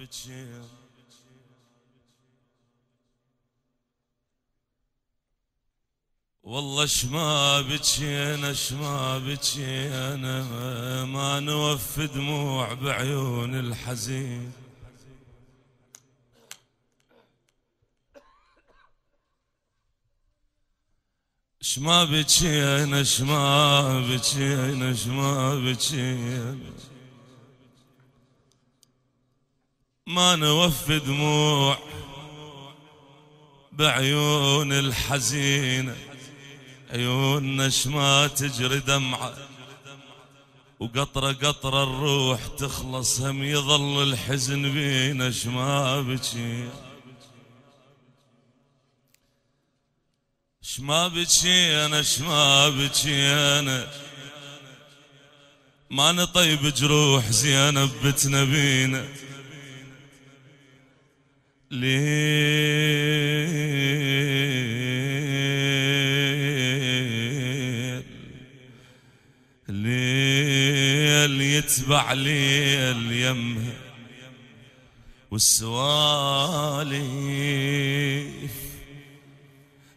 بكير والله شما بكينا شما بكينا ما نوف دموع بعيون الحزين شما بكينا شما بكينا شما بكينا ما نوفي دموع بعيون الحزينة عيوننا شما تجري دمعة وقطرة قطرة الروح تخلص هم يظل الحزن بينا شما بكي شما أنا شما أنا ما نطيب جروح زينب بتنبينا ليل ليل يتبع ليل يمها والسواليف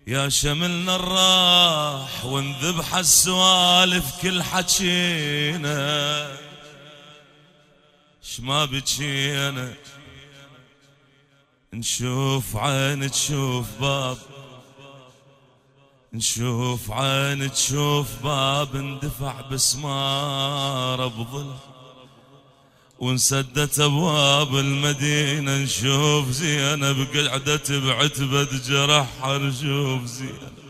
يا شملنا الراح ونذبح السوالف كل حكينا شما بكينا نشوف عين تشوف باب نشوف عين تشوف باب اندفع بسمار بظل وانسدت ابواب المدينه نشوف زينب قعدت بعتبه جرح نشوف زينب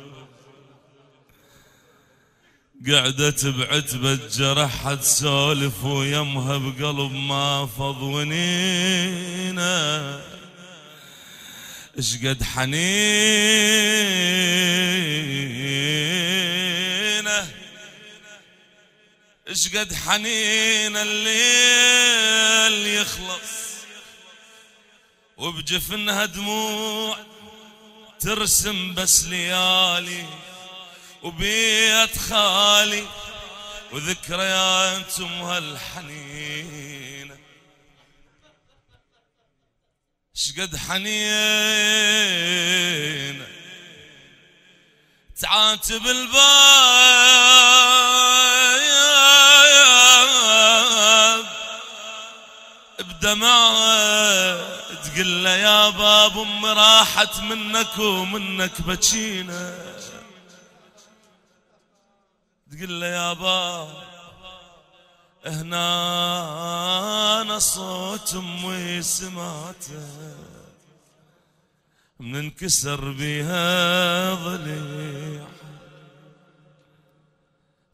قعدت بعتبة جرح تسولف ويمها بقلب ما فض ونينا اشقد حنينه اشقد حنينه الليل يخلص وبجفنها دموع ترسم بس ليالي وبيت خالي وذكريات ام هالحنينه شقد حنين تعاتب الباب بدمع تقول له يا باب امي راحت منك ومنك بكينا تقول له يا باب هنا صوت امي سمعته من انكسر بها ضليع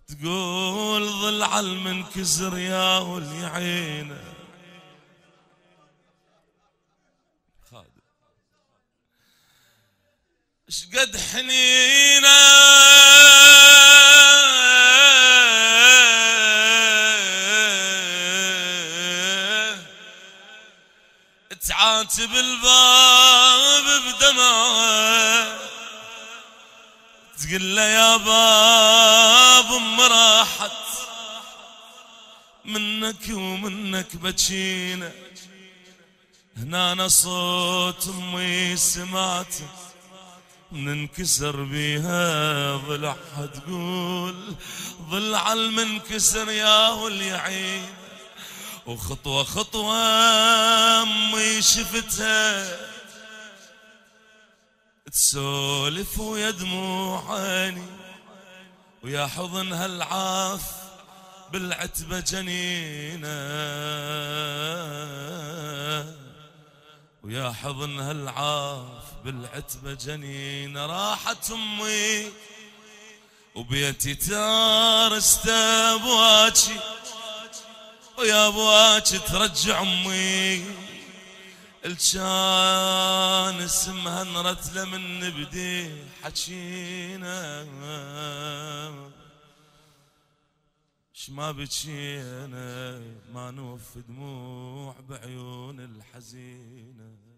تقول ضلع المنكسر يا ولي عينه خادم شقد حنينه تعاتب الباب بدمعه تقول له يا باب ام راحت منك ومنك بجينا هنا أنا صوت امي سمعته ننكسر بيها ضلعها تقول ضلع المنكسر يا واليعين وخطوة خطوة أمي شفتها تسولف ويا دموع عيني ويا حضن هالعاف بالعتبة جنينة ويا حضن هالعاف بالعتبة جنينة راحت أمي وبيتي تارست أبواكي ويا ابواك ترجع امي الجان اسمها نرتله من نبدي حكينا شما بكينا ما نوف دموع بعيون الحزينه